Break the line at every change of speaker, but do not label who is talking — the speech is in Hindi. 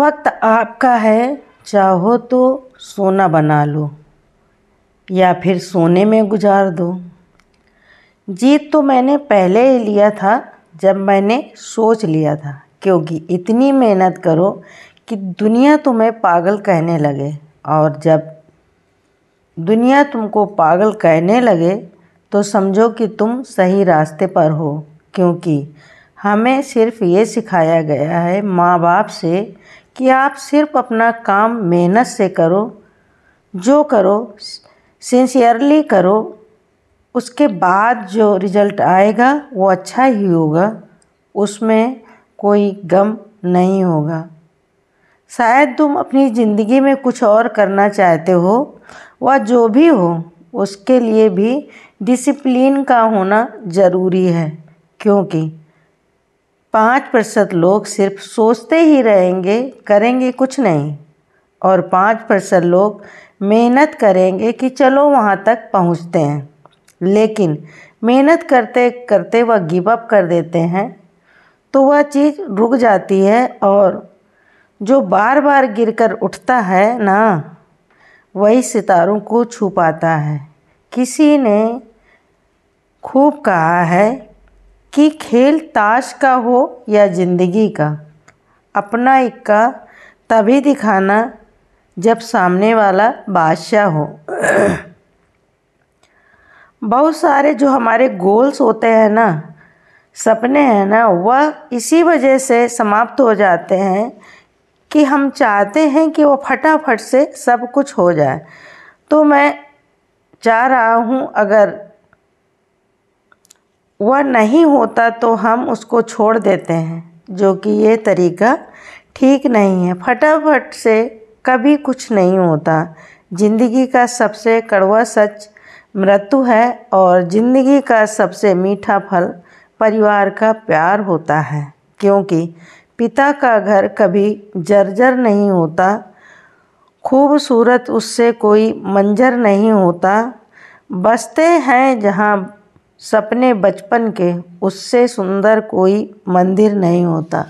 वक्त आपका है चाहो तो सोना बना लो या फिर सोने में गुजार दो जीत तो मैंने पहले ही लिया था जब मैंने सोच लिया था क्योंकि इतनी मेहनत करो कि दुनिया तुम्हें पागल कहने लगे और जब दुनिया तुमको पागल कहने लगे तो समझो कि तुम सही रास्ते पर हो क्योंकि हमें सिर्फ ये सिखाया गया है माँ बाप से कि आप सिर्फ अपना काम मेहनत से करो जो करो सिंसियरली करो उसके बाद जो रिज़ल्ट आएगा वो अच्छा ही होगा उसमें कोई गम नहीं होगा शायद तुम अपनी ज़िंदगी में कुछ और करना चाहते हो वह जो भी हो उसके लिए भी डिसिप्लिन का होना ज़रूरी है क्योंकि पाँच प्रतिशत लोग सिर्फ सोचते ही रहेंगे करेंगे कुछ नहीं और पाँच प्रतिशत लोग मेहनत करेंगे कि चलो वहाँ तक पहुँचते हैं लेकिन मेहनत करते करते वह गिव अप कर देते हैं तो वह चीज़ रुक जाती है और जो बार बार गिर कर उठता है ना वही सितारों को छुपाता है किसी ने खूब कहा है कि खेल ताश का हो या ज़िंदगी का अपना इक्का तभी दिखाना जब सामने वाला बादशाह हो बहुत सारे जो हमारे गोल्स होते हैं ना सपने हैं ना वह इसी वजह से समाप्त हो जाते हैं कि हम चाहते हैं कि वो फटाफट से सब कुछ हो जाए तो मैं चाह रहा हूँ अगर वह नहीं होता तो हम उसको छोड़ देते हैं जो कि ये तरीका ठीक नहीं है फटाफट से कभी कुछ नहीं होता ज़िंदगी का सबसे कड़वा सच मृत्यु है और ज़िंदगी का सबसे मीठा फल परिवार का प्यार होता है क्योंकि पिता का घर कभी जर्जर नहीं होता खूबसूरत उससे कोई मंजर नहीं होता बसते हैं जहाँ सपने बचपन के उससे सुंदर कोई मंदिर नहीं होता